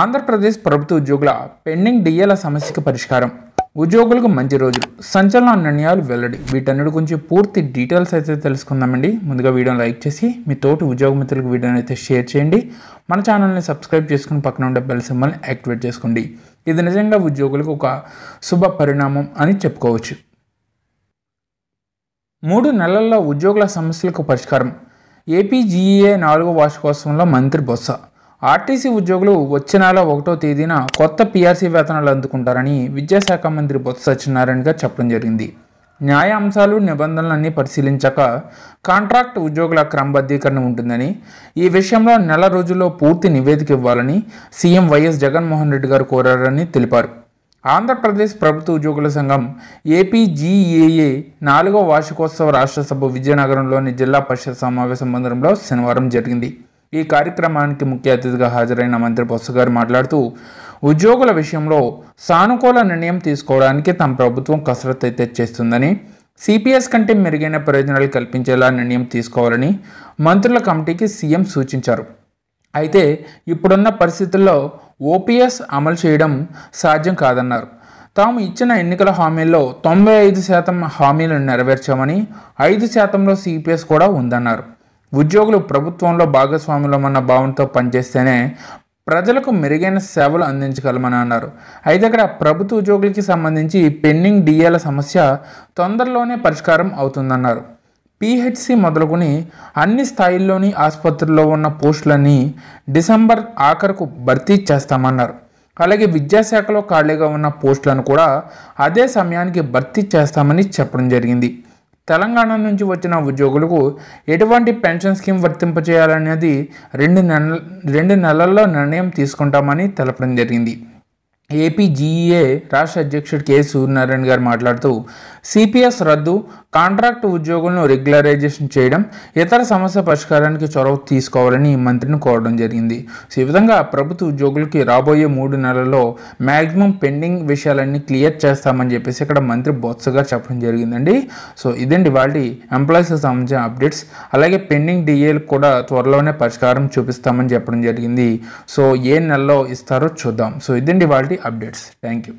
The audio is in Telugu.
ఆంధ్రప్రదేశ్ ప్రభుత్వ ఉద్యోగుల పెండింగ్ డిఎల సమస్యకు పరిష్కారం ఉద్యోగులకు మంచి రోజులు సంచలన నిర్ణయాలు వెల్లడి వీటన్నిటి గురించి పూర్తి డీటెయిల్స్ అయితే తెలుసుకుందామండి ముందుగా వీడియో లైక్ చేసి మీ తోటి ఉద్యోగ మిత్రులకు వీడియోని అయితే షేర్ చేయండి మన ఛానల్ని సబ్స్క్రైబ్ చేసుకుని పక్కన ఉండే బెల్ సింబల్ని యాక్టివేట్ చేసుకోండి ఇది నిజంగా ఉద్యోగులకు ఒక శుభ పరిణామం అని చెప్పుకోవచ్చు మూడు నెలల్లో ఉద్యోగుల సమస్యలకు పరిష్కారం ఏపీజీఏ నాలుగో వార్షికోత్సవంలో మంత్రి బొత్స ఆర్టీసీ ఉద్యోగులు వచ్చే నెల ఒకటో తేదీన కొత్త పీఆర్సీ వేతనాలు అందుకుంటారని విద్యాశాఖ మంత్రి బొత్స సత్యనారాయణ గారు చెప్పడం జరిగింది న్యాయ అంశాలు నిబంధనలన్నీ పరిశీలించాక కాంట్రాక్ట్ ఉద్యోగుల క్రమబద్ధీకరణ ఉంటుందని ఈ విషయంలో నెల రోజుల్లో పూర్తి నివేదిక ఇవ్వాలని సీఎం వైఎస్ జగన్మోహన్ రెడ్డి గారు కోరారని తెలిపారు ఆంధ్రప్రదేశ్ ప్రభుత్వ ఉద్యోగుల సంఘం ఏపీజీఏఏ నాలుగో వార్షికోత్సవ రాష్ట్ర సభ విజయనగరంలోని జిల్లా పరిషత్ సమావేశం మందిరంలో శనివారం జరిగింది ఈ కార్యక్రమానికి ముఖ్య అతిథిగా హాజరైన మంత్రి బొత్సగారు మాట్లాడుతూ ఉద్యోగుల విషయంలో సానుకూల నిర్ణయం తీసుకోవడానికి తమ ప్రభుత్వం కసరత్తు అయితే చేస్తుందని సిపిఎస్ కంటే మెరుగైన ప్రయోజనాలు కల్పించేలా నిర్ణయం తీసుకోవాలని మంత్రుల కమిటీకి సీఎం సూచించారు అయితే ఇప్పుడున్న పరిస్థితుల్లో ఓపీఎస్ అమలు చేయడం సాధ్యం కాదన్నారు తాము ఇచ్చిన ఎన్నికల హామీల్లో తొంభై ఐదు శాతం హామీలను నెరవేర్చామని ఐదు శాతంలో సిపిఎస్ కూడా ఉందన్నారు ఉద్యోగులు ప్రభుత్వంలో భాగస్వాములమన్న భావంతో పనిచేస్తేనే ప్రజలకు మెరుగైన సేవలు అందించగలమని అన్నారు అయితే ఇక్కడ ప్రభుత్వ ఉద్యోగులకి సంబంధించి పెండింగ్ డిఏల సమస్య తొందరలోనే పరిష్కారం అవుతుందన్నారు పిహెచ్సి మొదలుకొని అన్ని స్థాయిల్లోని ఆసుపత్రుల్లో ఉన్న పోస్టులన్నీ డిసెంబర్ ఆఖరుకు భర్తీ చేస్తామన్నారు అలాగే విద్యాశాఖలో ఖాళీగా ఉన్న పోస్టులను కూడా అదే సమయానికి భర్తీ చేస్తామని చెప్పడం జరిగింది తెలంగాణ నుంచి వచ్చిన ఉద్యోగులకు ఎటువంటి పెన్షన్ స్కీమ్ వర్తింపచేయాలనేది రెండు నెల రెండు నెలల్లో నిర్ణయం తీసుకుంటామని తెలపడం జరిగింది ఏపీ జీఈఏ రాష్ట్ర అధ్యక్షుడు కె సూర్యనారాయణ గారు మాట్లాడుతూ సిపిఎస్ రద్దు కాంట్రాక్టు ఉద్యోగులను రెగ్యులరైజేషన్ చేయడం ఇతర సమస్య పరిష్కారానికి చొరవ తీసుకోవాలని మంత్రిని కోరడం జరిగింది సో ఈ విధంగా ప్రభుత్వ ఉద్యోగులకి రాబోయే మూడు నెలల్లో మ్యాక్సిమం పెండింగ్ విషయాలన్నీ క్లియర్ చేస్తామని చెప్పేసి ఇక్కడ మంత్రి బొత్సగా చెప్పడం జరిగిందండి సో ఇదండి వాళ్ళ ఎంప్లాయీస్కి సంబంధించిన అప్డేట్స్ అలాగే పెండింగ్ డిఏలకు కూడా త్వరలోనే పరిష్కారం చూపిస్తామని చెప్పడం జరిగింది సో ఏ నెలలో ఇస్తారో చూద్దాం సో ఇదండి వాళ్ళ అప్డేట్స్ థ్యాంక్ యూ